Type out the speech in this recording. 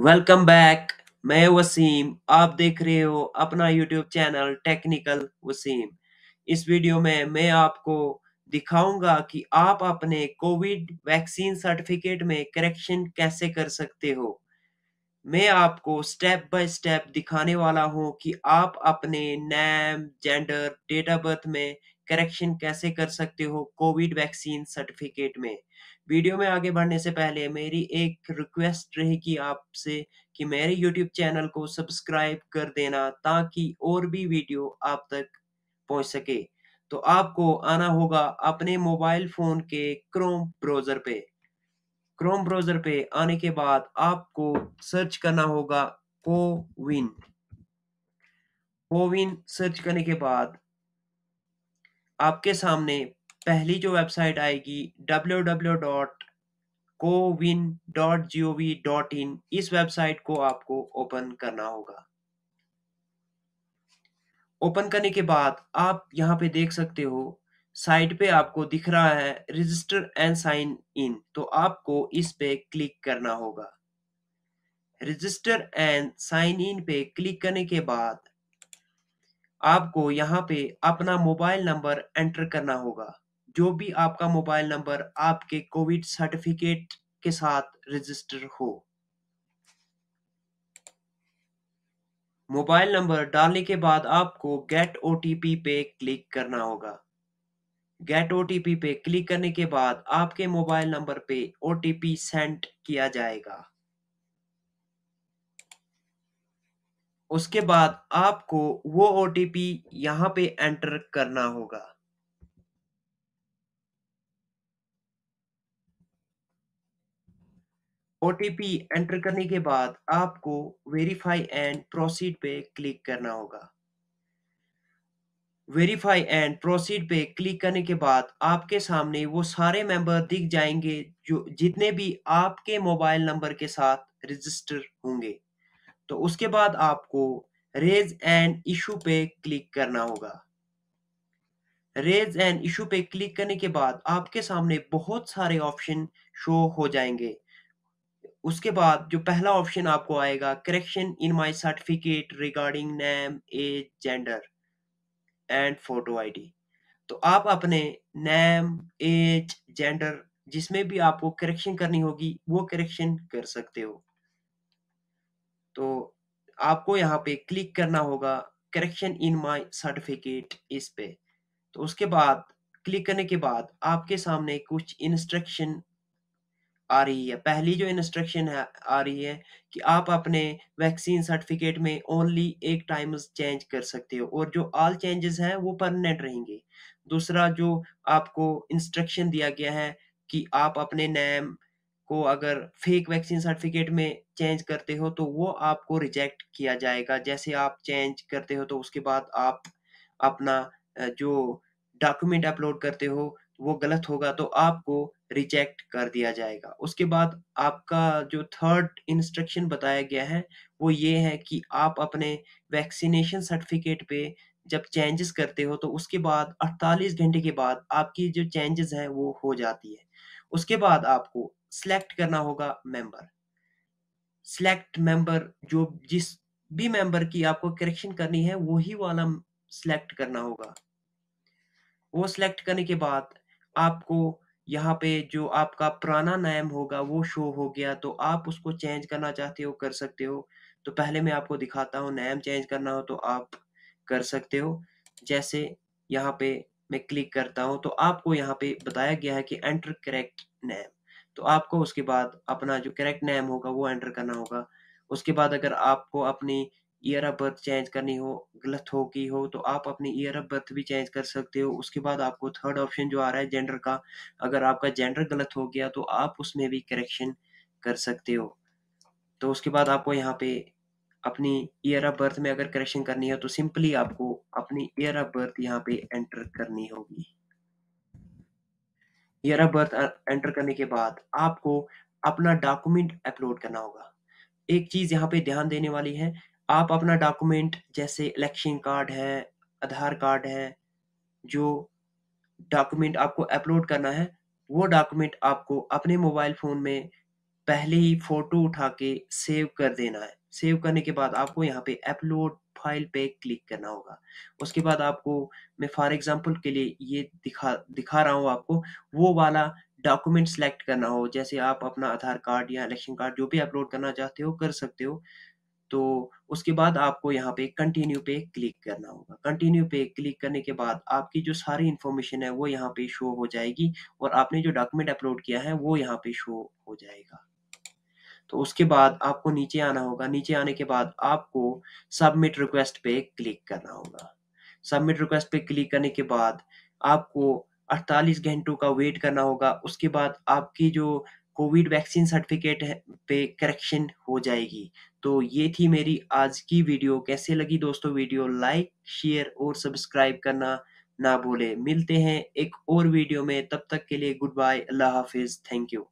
welcome back मैं वसीम आप देख रहे हो अपना यूट्यूब चैनल टेक्निकल वसीम इस वीडियो में मैं आपको दिखाऊंगा कि आप अपने कोविड वैक्सीन सर्टिफिकेट में करेक्शन कैसे कर सकते हो मैं आपको स्टेप बाय स्टेप दिखाने वाला हूं कि आप अपने name gender date of birth में करेक्शन कैसे कर सकते हो कोविड वैक्सीन सर्टिफिकेट में वीडियो में आगे बढ़ने से पहले मेरी एक रिक्वेस्ट रहेगी आपसे कि मेरे यूट्यूब चैनल को सब्सक्राइब कर देना ताकि और भी वीडियो आप तक पहुंच सके तो आपको आना होगा अपने मोबाइल फोन के क्रोम ब्राउजर पे क्रोम ब्राउजर पे आने के बाद आपको सर्च करना होगा कोविन कोविन सर्च करने के बाद आपके सामने पहली जो वेबसाइट आएगी डब्ल्यू डब्ल्यू डॉट कोविन इस वेबसाइट को आपको ओपन करना होगा ओपन करने के बाद आप यहां पे देख सकते हो साइट पे आपको दिख रहा है रजिस्टर एंड साइन इन तो आपको इस पे क्लिक करना होगा रजिस्टर एंड साइन इन पे क्लिक करने के बाद आपको यहाँ पे अपना मोबाइल नंबर एंटर करना होगा जो भी आपका मोबाइल नंबर आपके कोविड सर्टिफिकेट के साथ रजिस्टर हो मोबाइल नंबर डालने के बाद आपको गेट ओ पे क्लिक करना होगा गेट ओ पे क्लिक करने के बाद आपके मोबाइल नंबर पे ओ सेंड किया जाएगा उसके बाद आपको वो ओ टी पी यहाँ पे एंटर करना होगा ओ टी पी एंटर करने के बाद आपको वेरीफाई एंड प्रोसीड पे क्लिक करना होगा वेरीफाई एंड प्रोसीड पे क्लिक करने के बाद आपके सामने वो सारे मेंबर दिख जाएंगे जो जितने भी आपके मोबाइल नंबर के साथ रजिस्टर होंगे तो उसके बाद आपको रेज एंड इशू पे क्लिक करना होगा रेज एंड इशू पे क्लिक करने के बाद आपके सामने बहुत सारे ऑप्शन शो हो जाएंगे उसके बाद जो पहला ऑप्शन आपको आएगा correction in my certificate regarding name age gender and photo ID तो आप अपने नेम एज जेंडर जिसमें भी आपको करेक्शन करनी होगी वो करेक्शन कर सकते हो तो आपको यहाँ पे क्लिक करना होगा करेक्शन इन माय सर्टिफिकेट इस पे तो उसके बाद क्लिक करने के बाद आपके सामने कुछ इंस्ट्रक्शन आ रही है पहली जो इंस्ट्रक्शन है आ रही है कि आप अपने वैक्सीन सर्टिफिकेट में ओनली एक टाइम चेंज कर सकते हो और जो ऑल चेंजेस हैं वो परमानेंट रहेंगे दूसरा जो आपको इंस्ट्रक्शन दिया गया है कि आप अपने नेम को अगर फेक वैक्सीन सर्टिफिकेट में चेंज करते हो तो वो आपको रिजेक्ट किया जाएगा जैसे आप चेंज करते हो तो उसके बाद आप अपना जो डॉक्यूमेंट अपलोड करते हो वो गलत होगा तो आपको रिजेक्ट कर दिया जाएगा उसके बाद आपका जो थर्ड इंस्ट्रक्शन बताया गया है वो ये है कि आप अपने वैक्सीनेशन सर्टिफिकेट पे जब चेंजेस करते हो तो उसके बाद 48 घंटे के बाद आपकी जो चेंजेस हैं वो हो जाती है उसके बाद आपको सिलेक्ट करना होगा मेंबर सिलेक्ट मेंबर जो जिस भी मेंबर की आपको करेक्शन करनी है वही वाला सिलेक्ट करना होगा वो सिलेक्ट करने के बाद आपको यहाँ पे जो आपका पुराना नाम होगा वो शो हो गया तो आप उसको चेंज करना चाहते हो कर सकते हो तो पहले मैं आपको दिखाता हूँ नाम चेंज करना हो तो आप कर सकते हो जैसे यहाँ पे मैं क्लिक करता हूँ तो आपको यहाँ पे बताया गया है कि एंटर करेक्ट नेम तो आपको उसके बाद अपना जो करेक्ट नेम होगा वो एंटर करना होगा उसके बाद अगर आपको अपनी ईयर ऑफ बर्थ चेंज करनी हो गलत हो की हो तो आप अपनी ईयर ऑफ बर्थ भी चेंज कर सकते हो उसके बाद आपको थर्ड ऑप्शन जो आ रहा है जेंडर का अगर आपका जेंडर गलत हो गया तो आप उसमें भी करेक्शन कर सकते हो तो उसके बाद आपको यहाँ पे अपनी ईयर ऑफ बर्थ में अगर करेक्शन करनी हो तो सिंपली आपको अपनी ईयर ऑफ बर्थ यहाँ पे एंटर करनी होगी ईयर ऑफ बर्थ एंटर करने के बाद आपको अपना डॉक्यूमेंट अपलोड करना होगा एक चीज यहाँ पे ध्यान देने वाली है आप अपना डॉक्यूमेंट जैसे इलेक्शन कार्ड है आधार कार्ड है जो डॉक्यूमेंट आपको अपलोड करना है वो डॉक्यूमेंट आपको अपने मोबाइल फोन में पहले ही फोटो उठा के सेव कर देना है सेव करने के बाद आपको यहाँ पे अपलोड फाइल पे क्लिक करना होगा उसके बाद आपको मैं फॉर एग्जांपल के लिए ये दिखा दिखा रहा हूँ आपको वो वाला डॉक्यूमेंट सेलेक्ट करना हो जैसे आप अपना आधार कार्ड या इलेक्शन कार्ड जो भी अपलोड करना चाहते हो कर सकते हो तो उसके बाद आपको यहाँ पे कंटिन्यू पे क्लिक करना होगा कंटिन्यू पे क्लिक करने के बाद आपकी जो सारी इंफॉर्मेशन है वो यहाँ पे शो हो जाएगी और आपने जो डॉक्यूमेंट अपलोड किया है वो यहाँ पे शो हो जाएगा तो उसके बाद आपको नीचे आना होगा नीचे आने के बाद आपको सबमिट रिक्वेस्ट पे क्लिक करना होगा सबमिट रिक्वेस्ट पे क्लिक करने के बाद आपको 48 घंटों का वेट करना होगा उसके बाद आपकी जो कोविड वैक्सीन सर्टिफिकेट पे करेक्शन हो जाएगी तो ये थी मेरी आज की वीडियो कैसे लगी दोस्तों वीडियो लाइक शेयर और सब्सक्राइब करना ना भूले मिलते हैं एक और वीडियो में तब तक के लिए गुड बाय अल्लाह हाफिज थैंक यू